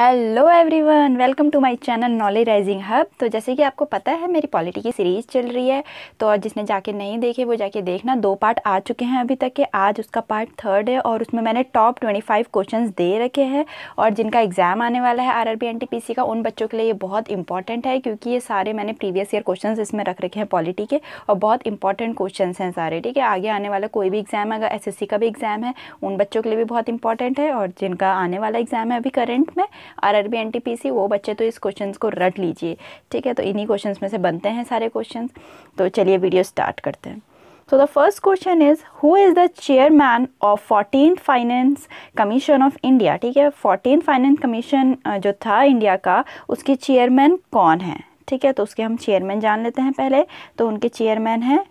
Hello everyone welcome to my channel knowledge rising hub तो जैसे कि आपको पता है मेरी पॉलिटी की सीरीज़ चल रही है तो और जिसने जाके नहीं देखे वो जाके देखना दो पार्ट आ चुके हैं अभी तक के आज उसका पार्ट थर्ड है और उसमें मैंने टॉप 25 क्वेश्चंस दे रखे हैं और जिनका एग्ज़ाम आने वाला है आर आर का उन बच्चों के लिए ये बहुत इंपॉर्टेंट है क्योंकि ये सारे मैंने प्रीवियस ईयर क्वेश्चन इसमें रख रखे हैं पॉलिटी के और बहुत इंपॉर्टेंट क्वेश्चन हैं सारे ठीक है आगे आने वाला कोई भी एग्ज़ाम अगर एस का भी एग्ज़ाम है उन बच्चों के लिए भी बहुत इंपॉर्टेंट है और जिनका आने वाला एग्ज़ाम है अभी करेंट में आरआरबी एनटीपीसी वो बच्चे तो इस क्वेश्चंस को रट लीजिए ठीक है तो इन्हीं क्वेश्चंस में से बनते हैं सारे क्वेश्चंस तो चलिए वीडियो स्टार्ट करते हैं so the first question is who is the chairman of fourteen finance commission of India ठीक है फोर्टीन फाइनेंस कमीशन जो था इंडिया का उसके चेयरमैन कौन है ठीक है तो उसके हम चेयरमैन जान लेते हैं पहले तो उनके चेयरमैन हैं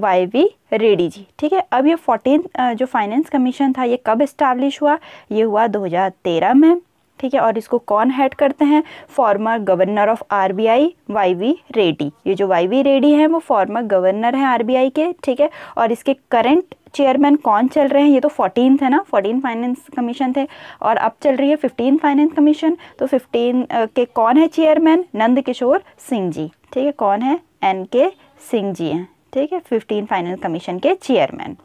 वाई वी रेडी जी ठीक है अब ये फोर्टीन जो फाइनेंस कमीशन था ये कब इस्टेब्लिश हुआ ये हुआ 2013 में ठीक है और इसको कौन हेड करते हैं former governor of RBI YV Reddy ये जो वाईवी रेड्डी हैं वो फॉर्मर गवर्नर हैं आरबीआई के ठीक है और इसके करंट चेयरमैन कौन चल रहे हैं ये तो फोर्टीन है ना फोर्टीन फाइनेंस कमीशन थे और अब चल रही है फिफ्टीन फाइनेंस कमीशन तो फिफ्टीन के कौन है चेयरमैन नंद किशोर सिंह जी ठीक है कौन है एन के सिंह जी हैं ठीक है फिफ्टीन फाइनेंस कमीशन के chairman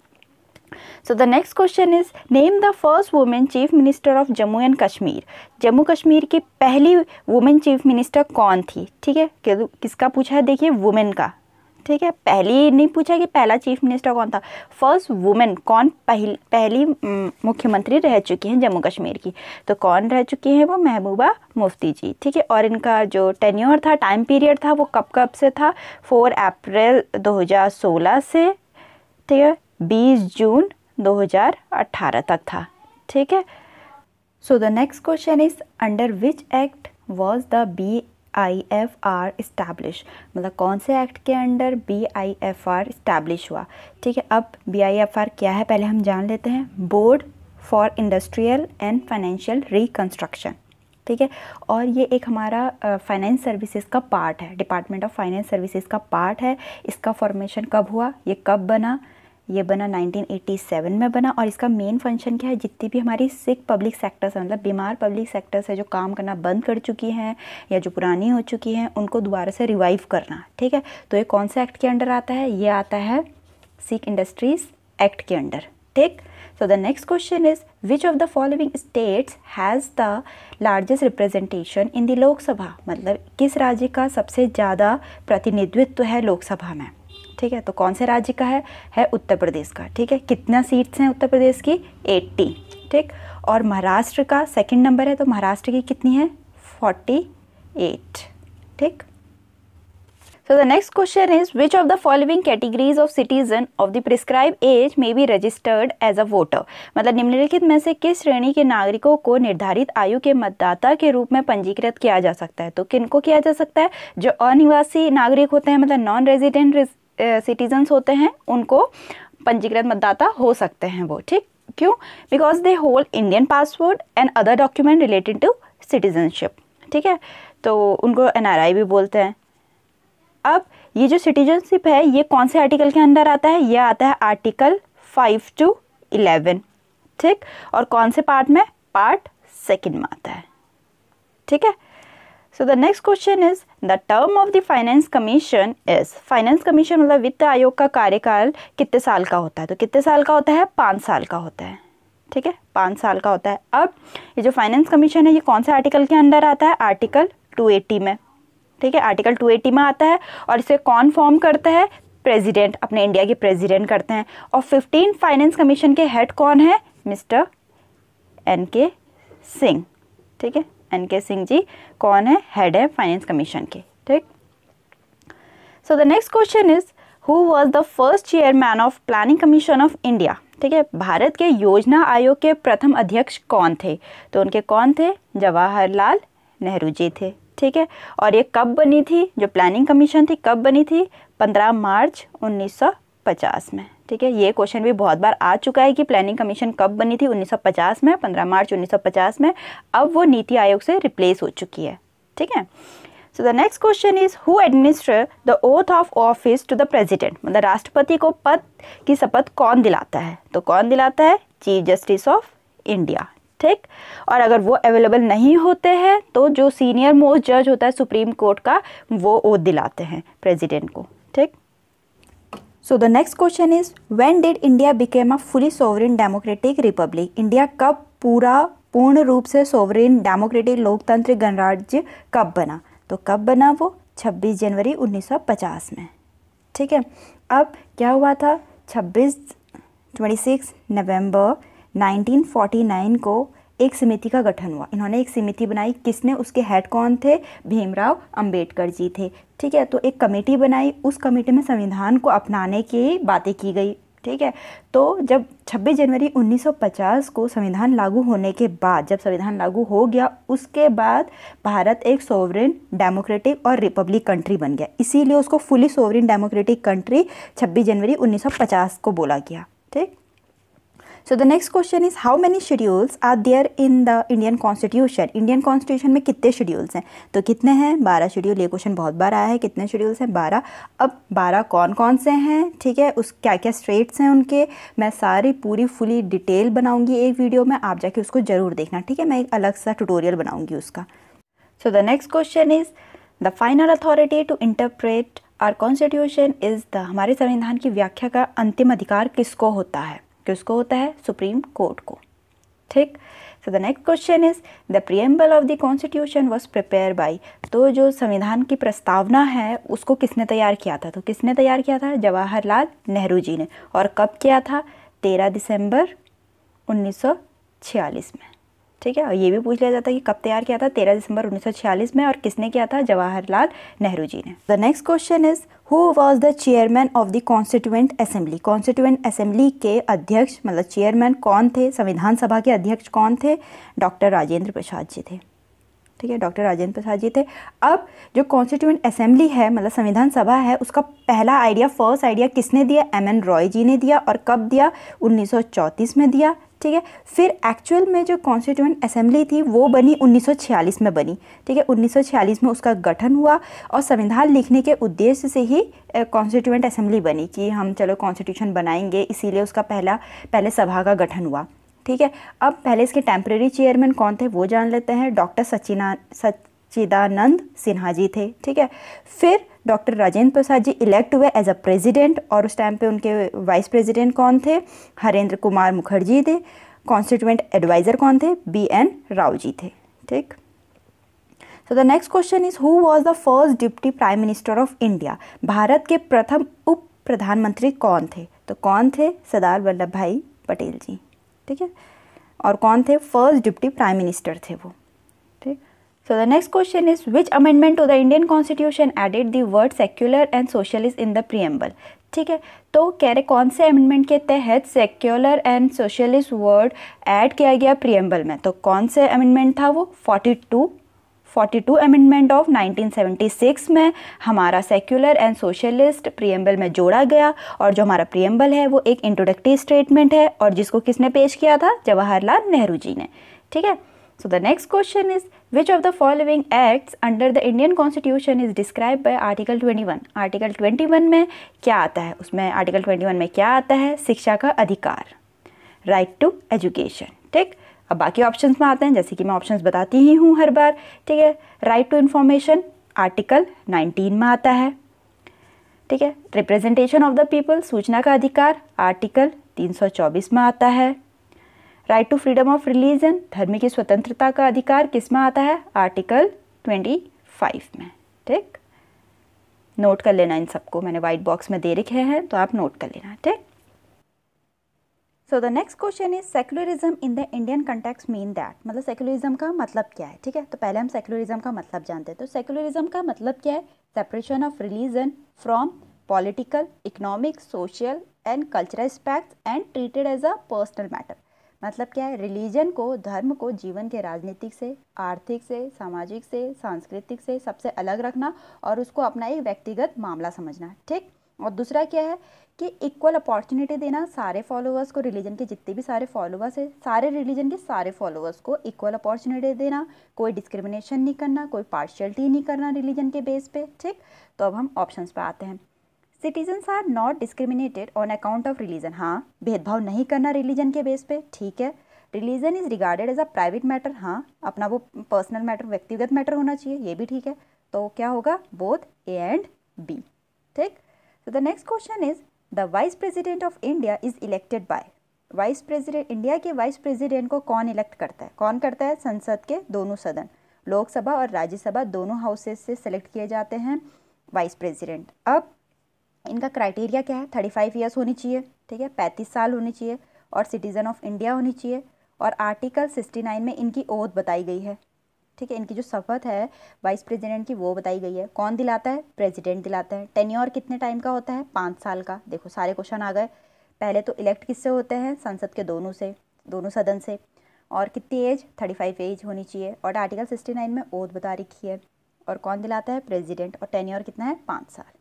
so the next question is name the first women chief minister of Jammu and Kashmir Jammu Kashmir की पहली वुमेन चीफ मिनिस्टर कौन थी ठीक है किसका पूछा है देखिए वुमेन का ठीक है पहली नहीं पूछा कि पहला चीफ मिनिस्टर कौन था फर्स्ट वुमेन कौन पहल, पहली मुख्यमंत्री रह चुकी हैं जम्मू कश्मीर की तो कौन रह चुकी हैं वो महबूबा मुफ्ती जी ठीक है और इनका जो टेन्योर था टाइम पीरियड था वो कब कब से था फोर अप्रैल 2016 से ठीक है 20 जून 2018 तक था ठीक है so the next question is under which act was the B I F R establish मतलब कौन से एक्ट के under B I F R establish हुआ ठीक है अब बी आई एफ आर क्या है पहले हम जान लेते हैं board for industrial and financial reconstruction ठीक है और ये एक हमारा फाइनेंस uh, सर्विसेज का पार्ट है डिपार्टमेंट ऑफ फाइनेंस सर्विसेज का पार्ट है इसका फॉर्मेशन कब हुआ ये कब बना ये बना 1987 में बना और इसका मेन फंक्शन क्या है जितनी भी हमारी सिख पब्लिक सेक्टर्स मतलब बीमार पब्लिक सेक्टर्स है जो काम करना बंद कर चुकी हैं या जो पुरानी हो चुकी हैं उनको दोबारा से रिवाइव करना ठीक है तो ये कौन से एक्ट के अंडर आता है ये आता है सिख इंडस्ट्रीज़ एक्ट के अंडर ठीक so the next question is which of the following states has the largest representation in the Lok Sabha मतलब किस राज्य का सबसे ज़्यादा प्रतिनिधित्व है लोकसभा में ठीक है तो कौन से राज्य का है है उत्तर प्रदेश का ठीक है कितना सीट्स हैं उत्तर प्रदेश की 80 ठीक और महाराष्ट्र का सेकंड नंबर है तो महाराष्ट्र की कितनी है 48 ठीक so the next question is which of the following categories of citizen of the prescribe age may be registered as a voter मतलब निम्नलिखित में से किस श्रेणी के नागरिकों को निर्धारित आयु के मतदाता के रूप में पंजीकृत किया जा सकता है तो किनको किया जा सकता है जो अनिवासी नागरिक होते हैं मतलब नॉन रेजिडेंट सिटीजन्स होते हैं उनको पंजीकृत मतदाता हो सकते हैं वो ठीक क्यों because they hold Indian passport and other document related to citizenship ठीक है तो उनको एन भी बोलते हैं अब ये जो सिटीजनशिप है ये कौन से आर्टिकल के अंडर आता है ये आता है आर्टिकल फाइव टू इलेवन ठीक और कौन से पार्ट में पार्ट सेकेंड में आता है ठीक है so the next question is the term of the finance commission is finance commission मतलब वित्त आयोग का कार्यकाल कितने साल का होता है तो कितने साल का होता है पाँच साल का होता है ठीक है पाँच साल का होता है अब ये जो फाइनेंस कमीशन है ये कौन से आर्टिकल के अंडर आता है आर्टिकल 280 में ठीक है आर्टिकल 280 में आता है और इसे कौन फॉर्म करता है प्रेसिडेंट अपने इंडिया के प्रेसिडेंट करते हैं और 15 फाइनेंस कमीशन के हेड कौन है मिस्टर एन के सिंह ठीक है एन के सिंह जी कौन है हेड है फाइनेंस कमीशन के ठीक so the next question is who was the first chairman of planning commission of India ठीक है भारत के योजना आयोग के प्रथम अध्यक्ष कौन थे तो उनके कौन थे जवाहरलाल नेहरू जी थे ठीक है और ये कब बनी थी जो प्लानिंग कमीशन थी कब बनी थी 15 मार्च 1950 में ठीक है ये क्वेश्चन भी बहुत बार आ चुका है कि प्लानिंग कमीशन कब बनी थी 1950 में 15 मार्च 1950 में अब वो नीति आयोग से रिप्लेस हो चुकी है ठीक है so the next question is who administer the oath of office to the president मतलब राष्ट्रपति को पद की शपथ कौन दिलाता है तो कौन दिलाता है चीफ जस्टिस ऑफ इंडिया ठीक और अगर वो अवेलेबल नहीं होते हैं तो जो सीनियर मोस्ट जज होता है सुप्रीम कोर्ट का वो ओथ दिलाते हैं प्रेजिडेंट को ठीक so the next question is when did India became a fully sovereign democratic republic India कब पूरा पूर्ण रूप से सोवरेन डेमोक्रेटिक लोकतांत्रिक गणराज्य कब बना तो कब बना वो 26 जनवरी 1950 में ठीक है अब क्या हुआ था 26 26 नवंबर 1949 को एक समिति का गठन हुआ इन्होंने एक समिति बनाई किसने उसके हेड कौन थे भीमराव अंबेडकर जी थे ठीक है तो एक कमेटी बनाई उस कमेटी में संविधान को अपनाने की बातें की गई ठीक है तो जब 26 जनवरी 1950 को संविधान लागू होने के बाद जब संविधान लागू हो गया उसके बाद भारत एक सोवरेन डेमोक्रेटिक और रिपब्लिक कंट्री बन गया इसीलिए उसको फुली सोवरेन डेमोक्रेटिक कंट्री 26 जनवरी 1950 को बोला गया ठीक so the next question is how many schedules are there in the Indian constitution Indian constitution में कितने शेड्यूल्स हैं तो कितने हैं बारह शेड्यूल ये क्वेश्चन बहुत बार आया है कितने शेड्यूल्स हैं बारह अब बारह कौन कौन से हैं ठीक है उस क्या क्या स्ट्रेट्स हैं उनके मैं सारी पूरी फुली डिटेल बनाऊंगी एक वीडियो में आप जाके उसको ज़रूर देखना ठीक है मैं एक अलग सा ट्यूटोरियल बनाऊंगी उसका so the next question is the final authority to interpret our constitution is the हमारे संविधान की व्याख्या का अंतिम अधिकार किसको होता है किसको होता है सुप्रीम कोर्ट को ठीक so the next question is the preamble of the constitution was prepare by तो जो संविधान की प्रस्तावना है उसको किसने तैयार किया था तो किसने तैयार किया था जवाहरलाल नेहरू जी ने और कब किया था तेरह दिसंबर 1946 में ठीक है और ये भी पूछ लिया जाता है कि कब तैयार किया था तेरह दिसंबर उन्नीस में और किसने किया था जवाहरलाल नेहरू जी ने the next question is who was the chairman of the constituent assembly constituent assembly के अध्यक्ष मतलब चेयरमैन कौन थे संविधान सभा के अध्यक्ष कौन थे डॉक्टर राजेंद्र प्रसाद जी थे ठीक है डॉक्टर राजेंद्र प्रसाद जी थे अब जो कॉन्स्टिट्यूंट असेंबली है मतलब संविधान सभा है उसका पहला आइडिया फर्स्ट आइडिया किसने दिया एम एन रॉय जी ने दिया और कब दिया 1934 में दिया ठीक है फिर एक्चुअल में जो कॉन्स्टिट्यूंट असेंबली थी वो बनी 1946 में बनी ठीक है 1946 में उसका गठन हुआ और संविधान लिखने के उद्देश्य से ही कॉन्स्टिट्यूंट असेंबली बनी कि हम चलो कॉन्स्टिट्यूशन बनाएंगे इसीलिए उसका पहला पहले सभा का गठन हुआ ठीक है अब पहले इसके टेम्प्रेरी चेयरमैन कौन थे वो जान लेते हैं डॉक्टर सचिना सच्चिदानंद सिन्हा जी थे ठीक है फिर डॉक्टर राजेंद्र प्रसाद जी इलेक्ट हुए एज अ प्रेसिडेंट और उस टाइम पे उनके वाइस प्रेसिडेंट कौन थे हरेंद्र कुमार मुखर्जी थे कॉन्स्टिट्यूंट एडवाइज़र कौन थे बी एन राव जी थे ठीक so the next question is who was the first deputy prime minister of India Bharat के प्रथम उप प्रधानमंत्री कौन थे तो कौन थे सरदार वल्लभ भाई पटेल जी ठीक है और कौन थे फर्स्ट डिप्टी प्राइम मिनिस्टर थे वो So the next question is which amendment to the Indian constitution added the word secular and socialist in the preamble? ठीक है तो कह रहे कौन से अमेंडमेंट के तहत secular and socialist word add किया गया प्रियम्बल में तो कौन से अमेंडमेंट था वो 42 42 अमेंडमेंट ऑफ 1976 में हमारा सेक्युलर एंड सोशलिस्ट प्रियम्बल में जोड़ा गया और जो हमारा प्रियम्बल है वो एक इंट्रोडक्टिव स्टेटमेंट है और जिसको किसने पेश किया था जवाहरलाल नेहरू जी ने ठीक है so the next question is which of the following the under the Indian constitution is describe by article twenty one article twenty one में क्या आता है उसमें आर्टिकल ट्वेंटी वन में क्या आता है शिक्षा का अधिकार राइट टू एजुकेशन ठीक अब बाकी ऑप्शन में आते हैं जैसे कि मैं ऑप्शन बताती ही हूँ हर बार ठीक है right to information article nineteen में आता है ठीक है रिप्रेजेंटेशन ऑफ द पीपल सूचना का अधिकार आर्टिकल तीन सौ चौबीस में आता है right to freedom of religion धर्म की स्वतंत्रता का अधिकार किस में आता है आर्टिकल 25 में ठीक नोट कर लेना इन सबको मैंने व्हाइट बॉक्स में दे रखे हैं तो आप नोट कर लेना ठीक so the next question is secularism in the Indian context mean that मतलब सेक्युलरिज्म का मतलब क्या है ठीक है तो पहले हम सेक्युलरिज्म का मतलब जानते हैं तो सेक्युलरिज्म का मतलब क्या है separation of religion from political economic social and cultural aspects and treated as a personal matter मतलब क्या है रिलीजन को धर्म को जीवन के राजनीतिक से आर्थिक से सामाजिक से सांस्कृतिक से सबसे अलग रखना और उसको अपना एक व्यक्तिगत मामला समझना ठीक और दूसरा क्या है कि इक्वल अपॉर्चुनिटी देना सारे फॉलोअर्स को रिलीजन के जितने भी सारे फॉलोअर्स हैं सारे रिलीजन के सारे फॉलोअर्स को इक्वल अपॉर्चुनिटी देना कोई डिस्क्रिमिनेशन नहीं करना कोई पार्शियलिटी नहीं करना रिलीजन के बेस पे ठीक तो अब हम ऑप्शंस पे आते हैं citizens are not discriminated on account of religion हाँ भेदभाव नहीं करना रिलीजन के बेस पे ठीक है religion is regarded as a private matter हाँ अपना वो पर्सनल मैटर व्यक्तिगत मैटर होना चाहिए ये भी ठीक है तो क्या होगा बोथ ए एंड बी ठीक so the next question is the vice president of India is elected by vice president India के वाइस प्रेजिडेंट को कौन इलेक्ट करता है कौन करता है संसद के दोनों सदन लोकसभा और राज्यसभा दोनों हाउसेज से सेलेक्ट किए जाते हैं वाइस प्रेसिडेंट अब इनका क्राइटेरिया क्या है थर्टी फाइव ईयर्स होनी चाहिए ठीक है पैंतीस साल होनी चाहिए और सिटीज़न ऑफ इंडिया होनी चाहिए और आर्टिकल सिक्सटी नाइन में इनकी ओथ बताई गई है ठीक है इनकी जो शपथ है वाइस प्रेसिडेंट की वो बताई गई है कौन दिलाता है प्रेसिडेंट दिलाता है टेन्योर कितने टाइम का होता है पाँच साल का देखो सारे क्वेश्चन आ गए पहले तो इलेक्ट किससे होते हैं संसद के दोनों से दोनों सदन से और कितनी एज थर्टी फाइव एज होनी चाहिए और आर्टिकल सिक्सटी नाइन में ओथ बता रखी है और कौन दिलाता है प्रेसिडेंट और टेन्योर कितना है पाँच साल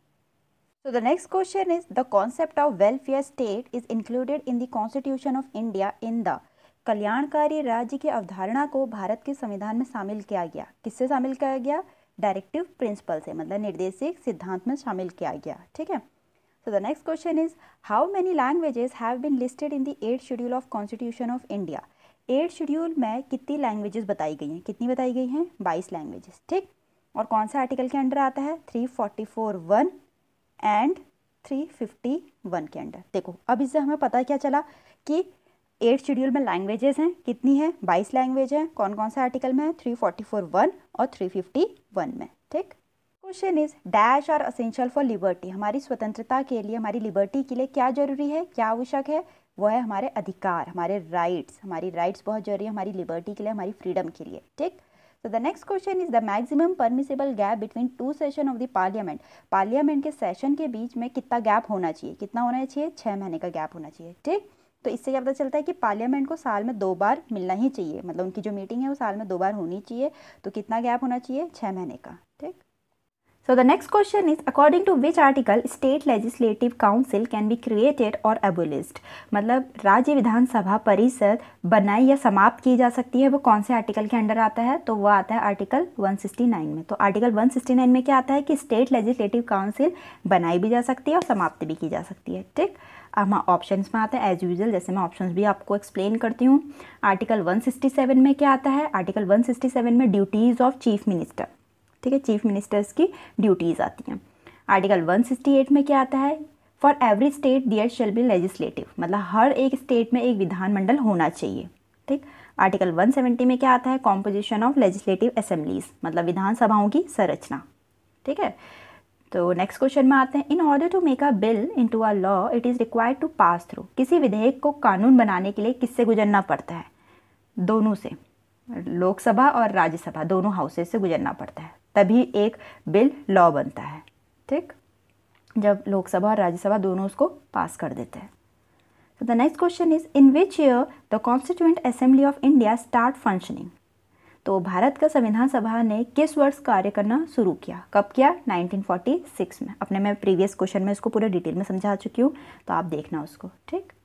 So the next question is the concept of welfare state is included in the Constitution of India in the कल्याणकारी राज्य की अवधारणा को भारत के संविधान में शामिल किया गया किससे शामिल किया गया डायरेक्टिव प्रिंसिपल से मतलब निर्देशिक सिद्धांत में शामिल किया गया ठीक है so the next question is how many languages have been listed in the eight schedule of constitution of India eight schedule में कितनी लैंग्वेजेस बताई गई हैं कितनी बताई गई हैं बाईस लैंग्वेजेस ठीक और कौन सा आर्टिकल के अंडर आता है three forty four one and 351 के अंडर देखो अब इससे हमें पता क्या चला कि एट शेड्यूल में लैंग्वेजेस हैं कितनी है बाईस लैंग्वेज हैं कौन कौन सा आर्टिकल में है थ्री फोर्टी फोर वन और थ्री फिफ्टी वन में ठीक question is dash are essential for liberty हमारी स्वतंत्रता के लिए हमारी लिबर्टी के लिए क्या जरूरी है क्या आवश्यक है वो है हमारे अधिकार हमारे राइट्स हमारी राइट्स बहुत जरूरी है हमारी लिबर्टी के लिए हमारी फ्रीडम के लिए ठीक So the next question is the maximum permissible gap between two session of the parliament parliament के सेशन के बीच में कितना गैप होना चाहिए कितना होना चाहिए छः महीने का गैप होना चाहिए ठीक तो इससे क्या पता चलता है कि पार्लियामेंट को साल में दो बार मिलना ही चाहिए मतलब उनकी जो मीटिंग है वो साल में दो बार होनी चाहिए तो कितना गैप होना चाहिए छः महीने का ठीक So the next question is according to which article state legislative council can be created or abolished मतलब राज्य विधानसभा परिषद बनाई या समाप्त की जा सकती है वो कौन से आर्टिकल के अंडर आता है तो वो आता है आर्टिकल 169 में तो आर्टिकल 169 में क्या आता है कि स्टेट लेजिस्लेटिव काउंसिल बनाई भी जा सकती है और समाप्त भी की जा सकती है ठीक अब हम ऑप्शन में आते हैं एज यूजल जैसे मैं ऑप्शन भी आपको एक्सप्लेन करती हूँ आर्टिकल 167 में क्या आता है आर्टिकल 167 में ड्यूटीज़ ऑफ चीफ मिनिस्टर ठीक है चीफ मिनिस्टर्स की ड्यूटीज़ आती हैं आर्टिकल 168 में क्या आता है for every state there shall be legislative मतलब हर एक स्टेट में एक विधानमंडल होना चाहिए ठीक आर्टिकल 170 में क्या आता है कॉम्पोजिशन ऑफ लेजिस्लेटिव असेंबलीज मतलब विधानसभाओं की संरचना ठीक है तो नेक्स्ट क्वेश्चन में आते हैं in order to make a bill into a law it is required to pass through किसी विधेयक को कानून बनाने के लिए किससे गुजरना पड़ता है दोनों से लोकसभा और राज्यसभा दोनों हाउसेज से गुजरना पड़ता है तभी एक बिल लॉ बनता है ठीक जब लोकसभा और राज्यसभा दोनों उसको पास कर देते हैं so the next question is in which year the constituent assembly of India start functioning तो भारत का संविधान सभा ने किस वर्ष कार्य करना शुरू किया कब किया 1946 में अपने मैं प्रीवियस क्वेश्चन में इसको पूरे डिटेल में समझा चुकी हूँ तो आप देखना उसको ठीक